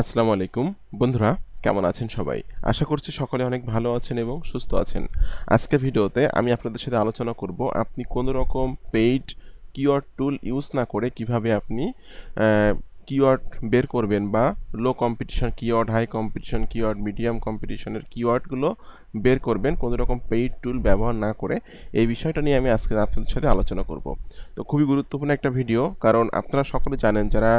আসসালামু আলাইকুম বন্ধুরা কেমন আছেন সবাই আশা করছি সকলে অনেক ভালো আছেন এবং সুস্থ আছেন আজকের ভিডিওতে আমি আপনাদের সাথে আলোচনা করব আপনি কোনো রকম পেইড কিওর টুল ইউজ না করে কিভাবে আপনি কিওয়ার্ড বের করবেন বা low competition keyword high competition keyword medium কম্পিটিশনের কিওয়ার্ডগুলো বের করবেন কোনো রকম পেইড টুল ব্যবহার না করে এই বিষয়টা নিয়ে আমি আজকে আপনাদের সাথে আলোচনা করব তো খুবই গুরুত্বপূর্ণ একটা ভিডিও কারণ আপনারা সকলে জানেন যারা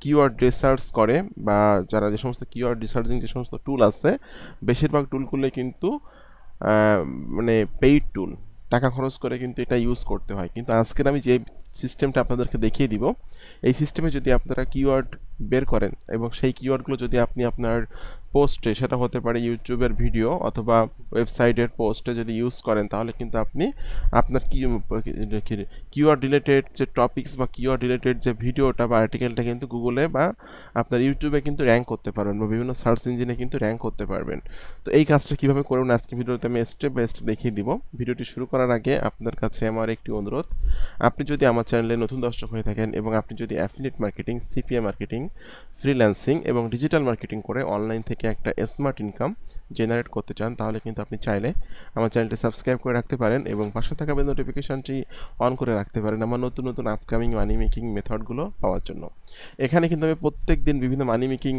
কিওয়ার্ড রিসার্চ করে বা যারা যে সমস্ত কিওয়ার্ড রিসার্চিং যে সমস্ত টুল আছে বেশিরভাগ টুলগুলোই কিন্তু মানে পেইড টুল টাকা খরচ করে কিন্তু এটা ইউজ করতে হয় কিন্তু আজকের আমি যে সিস্টেমটা আপনাদেরকে দেখিয়ে দিব এই সিস্টেমে যদি আপনারা কিওয়ার্ড বের করেন এবং সেই কিওয়ার্ডগুলো যদি আপনি আপনার পোস্টে সেটা হতে পারে ইউটিউবের ভিডিও অথবা ওয়েবসাইটের পোস্টে যদি ইউজ করেন তাহলে কিন্তু আপনি আপনার কি কিওয়ার্ড রিলেটেড যে টপিকস বা কিওয়ার্ড রিলেটেড যে ভিডিওটা বা আর্টিকেলটা কিন্তু গুগলে বা আপনার ইউটিউবে কিন্তু র্যাঙ্ক করতে পারবেন বা বিভিন্ন সার্চ ইঞ্জিনে কিন্তু র্যাঙ্ক করতে পারবেন তো এই কাজটা কীভাবে করবেন আজকে ভিডিওতে আমি স্টেপ বাই স্টেপ দেখিয়ে দিব ভিডিওটি শুরু করার আগে আপনার কাছে আমার একটি অনুরোধ আপনি যদি আমার আমার চ্যানেলে নতুন দর্শক হয়ে থাকেন এবং আপনি যদি affiliate marketing CPA marketing freelancing এবং ডিজিটাল মার্কেটিং করে অনলাইন থেকে একটা স্মার্ট ইনকাম জেনারেট করতে চান তাহলে কিন্তু আপনি চাইলে আমার চ্যানেলটি সাবস্ক্রাইব করে রাখতে পারেন এবং পাশে থাকা বেল নোটিফিকেশানটি অন করে রাখতে পারেন আমার নতুন নতুন আপকামিং মানি মেকিং মেথডগুলো পাওয়ার জন্য এখানে কিন্তু আমি প্রত্যেক দিন বিভিন্ন মানি মেকিং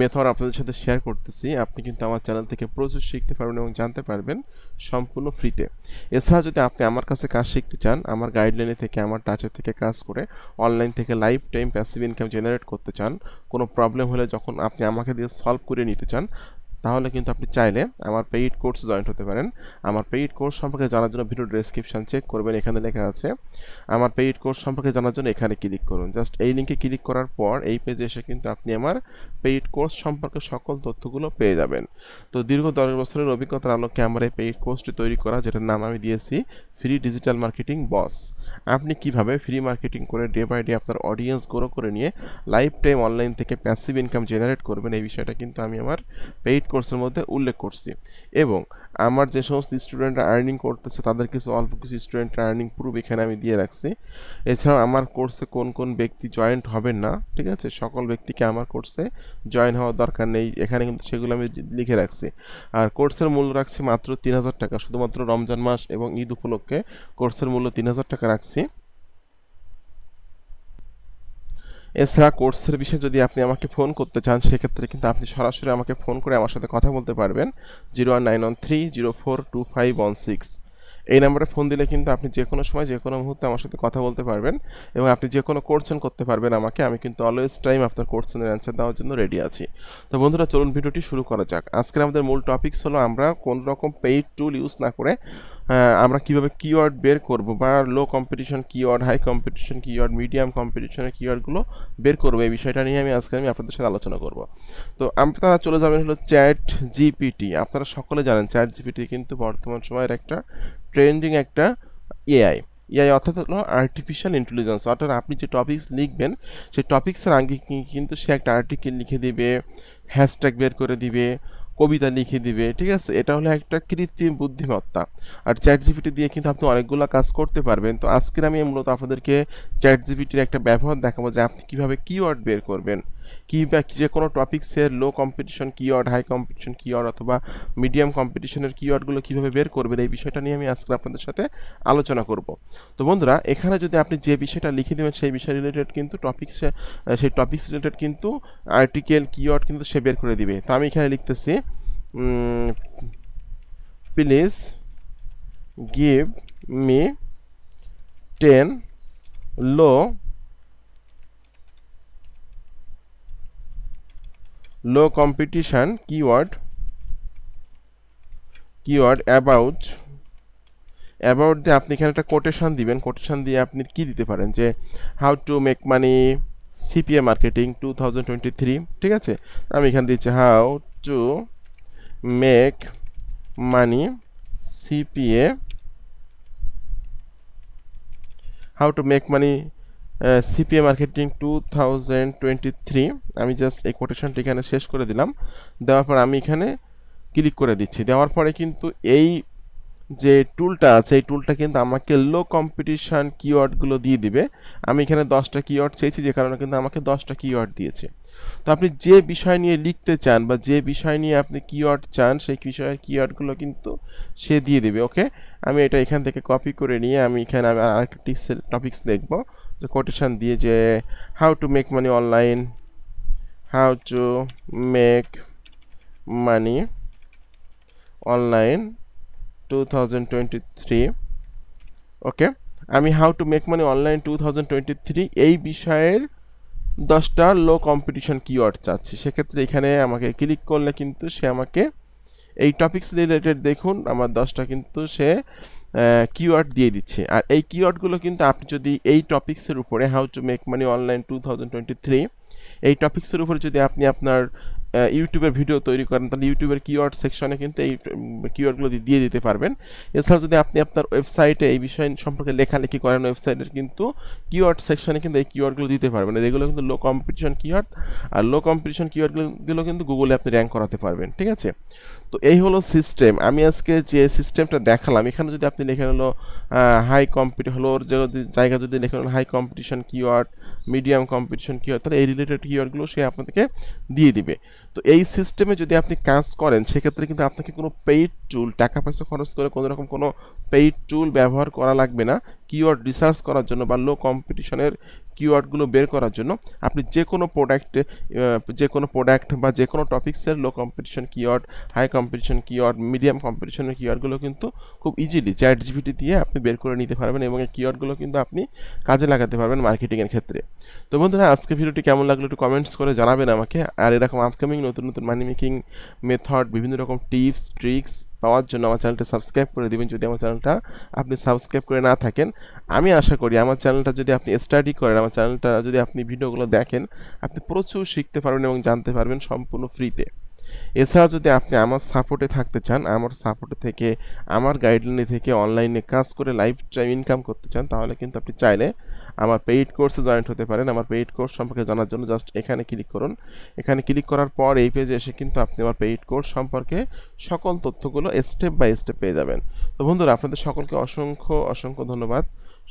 মেথড আপনাদের সাথে শেয়ার করতেছি আপনি কিন্তু আমার চ্যানেল থেকে প্রচুর শিখতে পারবেন এবং জানতে পারবেন সম্পূর্ণ ফ্রিতে এছাড়া যদি আপনি আমার কাছে কাজ শিখতে চান আমার গাইডলাইনে থেকে আমার টাচ ফিউচার থেকে কাজ করে অনলাইন থেকে life time passive income generate করতে চান কোনো প্রবলেম হলে যখন আপনি আমাকে দিয়ে সলভ করে নিতে চান তাহলে কিন্তু আপনি চাইলে আমার পেইড কোর্স জয়েন্ট হতে পারেন আমার পেইড কোর্স সম্পর্কে জানার জন্য ভিডিও ডিসক্রিপশান চেক করবেন এখানে লেখা আছে আমার পেইড কোর্স সম্পর্কে জানার জন্য এখানে ক্লিক করুন জাস্ট এই লিঙ্কে ক্লিক করার পর এই পেজে এসে কিন্তু আপনি আমার পেইড কোর্স সম্পর্কে সকল তথ্যগুলো পেয়ে যাবেন তো দীর্ঘ দশ বছরের অভিজ্ঞতার আলোকে আমার এই পেইড কোর্সটি তৈরি করা যেটার নাম আমি দিয়েছি ফ্রি ডিজিটাল মার্কেটিং বস আপনি কিভাবে ফ্রি মার্কেটিং করে ডে বাই ডে আপনার অডিয়েন্স গ্রো করে নিয়ে লাইফ টাইম অনলাইন থেকে প্যাসিভ ইনকাম জেনারেট করবেন এই বিষয়টা কিন্তু আমি আমার পেইড কোর্সের মধ্যে উল্লেখ করছি এবং আমার যে সমস্ত স্টুডেন্টরা আর্নিং করতেছে তাদের কিছু অল্প কিছু স্টুডেন্ট আর্নিং প্রুফ এখানে আমি দিয়ে রাখছি এছাড়াও আমার কোর্সে কোন কোন ব্যক্তি জয়েন্ট হবেন না ঠিক আছে সকল ব্যক্তিকে আমার কোর্সে জয়েন হওয়ার দরকার নেই এখানে কিন্তু সেগুলো আমি লিখে রাখছি আর কোর্সের মূল্য রাখছি মাত্র তিন হাজার টাকা শুধুমাত্র রমজান মাস এবং ঈদ উপলক্ষে কোর্সের মূল্য তিন হাজার টাকা রাখছি এছাড়া কোর্সের বিষয়ে যদি আপনি আমাকে ফোন করতে চান সেক্ষেত্রে কিন্তু আপনি সরাসরি আমাকে ফোন করে আমার সাথে কথা বলতে পারবেন zero one nine one three zero four two five one six এই নাম্বারে ফোন দিলে কিন্তু আপনি যে কোনো সময় যে কোনো মুহূর্তে আমার সাথে কথা বলতে পারবেন এবং আপনি যে কোনো কোর্সন করতে পারবেন আমাকে আমি কিন্তু অলওয়েজ টাইম আপনার কোর্সনের অ্যান্সার দেওয়ার জন্য রেডি আছি তো বন্ধুরা চলুন ভিডিওটি শুরু করা যাক আজকের আমাদের মূল টপিকস হলো আমরা কোন রকম পেইড টুল ইউজ না করে হ্যাঁ, আমরা কিভাবে কিওয়ার্ড বের করব বা low competition keyword high competition keyword medium কম্পিটিশনের কিওয়ার্ডগুলো বের করব এই বিষয়টা নিয়ে আমি আজকে আমি আপনাদের সাথে আলোচনা করব তো আপনারা চলে যাবেন হলো চ্যাট জিপিটি আপনারা সকলে জানেন চ্যাট জিপিটি কিন্তু বর্তমান সময়ের একটা ট্রেন্ডিং একটা এআই এআই অর্থাৎ হলো আর্টিফিশিয়াল ইন্টেলিজেন্স অর্থাৎ আপনি যে টপিক্স লিখবেন সেই টপিক্সের আগে কিন্তু সে একটা আর্টিকেল লিখে দিবে হ্যাশট্যাগ বের করে দিবে কবিতা লিখে দিবে ঠিক আছে এটা হলো একটা কৃত্রিম বুদ্ধিমত্তা আর চ্যাট জিপিটি দিয়ে কিন্তু আপনি অনেকগুলো কাজ করতে পারবেন তো আজকের আমি মূলত আপনাদেরকে চ্যাট জিপিটির একটা ব্যবহার দেখাবো যে আপনি কীভাবে কিওয়ার্ড বের করবেন কি যে কোনো টপিক্সের low competition keyword high competition keyword অথবা মিডিয়াম কম্পিটিশনের ওয়ার্ডগুলো কীভাবে বের করবেন এই বিষয়টা নিয়ে আমি আজকে আপনাদের সাথে আলোচনা করব তো বন্ধুরা এখানে যদি আপনি যে বিষয়টা লিখে দেবেন সেই বিষয় রিলেটেড কিন্তু টপিক্স সেই টপিক্স রিলেটেড কিন্তু আর্টিকেল কিওয়ার্ড কিন্তু সে বের করে দিবে তো আমি এখানে লিখতেছি please give me ten low low competition keyword keyword about about দিয়ে আপনি এখানে একটা কোটেশান দিবেন কোটেশান দিয়ে আপনি কি দিতে পারেন যে how to make money CPA marketing two ঠিক আছে আমি এখানে দিচ্ছি how to make money CPA how to make money CPA marketing two thousand twenty three আমি জাস্ট এই কোটেশনটি এখানে শেষ করে দিলাম দেওয়ার পর আমি এখানে ক্লিক করে দিচ্ছি দেওয়ার পরে কিন্তু এই যে টুলটা আছে এই টুলটা কিন্তু আমাকে লো কম্পিটিশান কিওয়ার্ডগুলো দিয়ে দিবে আমি এখানে দশটা কিওয়ার্ড চেয়েছি যে কারণে কিন্তু আমাকে দশটা কিওয়ার্ড দিয়েছে তো আপনি যে বিষয় নিয়ে লিখতে চান বা যে বিষয় নিয়ে আপনি কিওয়ার্ড চান সেই বিষয়ের কিওয়ার্ডগুলো কিন্তু সে দিয়ে দেবে ওকে আমি এটা এখান থেকে কপি করে নিয়ে আমি এখানে আমি আরেকটা টিক্স টপিক্স দেখবো যে কোটেশান দিয়ে যে how to make money online how to make money online two thousand twenty three okay আমি how to make money online two thousand twenty three এই বিষয়ের দশটা লো কম্পিটিশন কিওয়ার্ড চাচ্ছি সেক্ষেত্রে এখানে আমাকে ক্লিক করলে কিন্তু সে আমাকে এই টপিক্স রিলেটেড দেখুন আমার দশটা কিন্তু সে কিওয়ার্ড দিয়ে দিচ্ছে আর এই কিওয়ার্ডগুলো কিন্তু আপনি যদি এই টপিক্সের উপরে how to make money online two thousand twenty three এই টপিক্সের উপরে যদি আপনি আপনার ইউটিউবের ভিডিও তৈরি করেন তাহলে ইউটিউবের কিওয়ার্ড সেকশনে কিন্তু এই কিওয়ার্ডগুলো দিয়ে দিতে পারবেন এছাড়া যদি আপনি আপনার ওয়েবসাইটে এই বিষয় সম্পর্কে লেখালেখি করেন ওয়েবসাইটের কিন্তু কিওয়ার্ড সেকশনে কিন্তু এই কিওয়ার্ডগুলো দিতে পারবেন এগুলো কিন্তু লো কম্পিটিশন কিওয়ার্ড আর লো কম্পিটিশন কিওয়ার্ডগুলো কিন্তু গুগলে আপনি র্যাঙ্ক করাতে পারবেন ঠিক আছে তো এই হলো সিস্টেম আমি আজকে যে সিস্টেমটা দেখালাম এখানে যদি আপনি লেখেন হলো হাই কম্পিটি হলো ওর যদি জায়গা যদি লেখেন হলো high competition keyword medium competition keyword তাহলে এই রিলেটেড কিওয়ার্ডগুলো সে আপনাদেরকে দিয়ে দিবে তো এই সিস্টেমে যদি আপনি কাজ করেন সেক্ষেত্রে কিন্তু আপনাকে কোনো পেইড টুল টাকা পয়সা খরচ করে কোনো রকম কোনো পেইড টুল ব্যবহার করা লাগবে না কিওয়ার্ড রিসার্চ করার জন্য বা লো কম্পিটিশনের কিওয়ার্ডগুলো বের করার জন্য আপনি যে কোনো প্রোডাক্ট যে কোনো প্রোডাক্ট বা যে কোনো টপিক্সের low competition keyword high competition keyword medium কম্পিটিশনের কিওয়ার্ডগুলো কিন্তু খুব ইজিলি চ্যাট জিপিটি দিয়ে আপনি বের করে নিতে পারবেন এবং এই কিওয়ার্ডগুলো কিন্তু আপনি কাজে লাগাতে পারবেন মার্কেটিংয়ের ক্ষেত্রে তো বন্ধুরা আজকে ভিডিওটি কেমন লাগলো একটু কমেন্টস করে জানাবেন আমাকে আর এরকম আপকামিং নতুন নতুন মানি মেকিং মেথড বিভিন্ন রকম টিপস ট্রিক্স পাওয়ার জন্য আমার চ্যানেলটা সাবস্ক্রাইব করে দেবেন যদি আমার চ্যানেলটা আপনি সাবস্ক্রাইব করে না থাকেন আমি আশা করি আমার চ্যানেলটা যদি আপনি স্টাডি করেন আমার চ্যানেলটা যদি আপনি ভিডিওগুলো দেখেন আপনি প্রচুর শিখতে পারবেন এবং জানতে পারবেন সম্পূর্ণ ফ্রিতে এছাড়া যদি আপনি আমার সাপোর্টে থাকতে চান আমার সাপোর্টে থেকে আমার গাইডলাইনে থেকে অনলাইনে কাজ করে লাইফ টাইম ইনকাম করতে চান তাহলে কিন্তু আপনি চাইলে আমার পেইড কোর্সে জয়েন্ট হতে পারেন আমার পেইড কোর্স সম্পর্কে জানার জন্য জাস্ট এখানে ক্লিক করুন এখানে ক্লিক করার পর এই পেজে এসে কিন্তু আপনি আমার পেইড কোর্স সম্পর্কে সকল তথ্যগুলো স্টেপ বাই স্টেপ পেয়ে যাবেন তো বন্ধুরা আপনাদের সকলকে অসংখ্য অসংখ্য ধন্যবাদ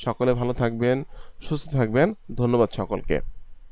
সকলে ভালো থাকবেন সুস্থ থাকবেন ধন্যবাদ সকলকে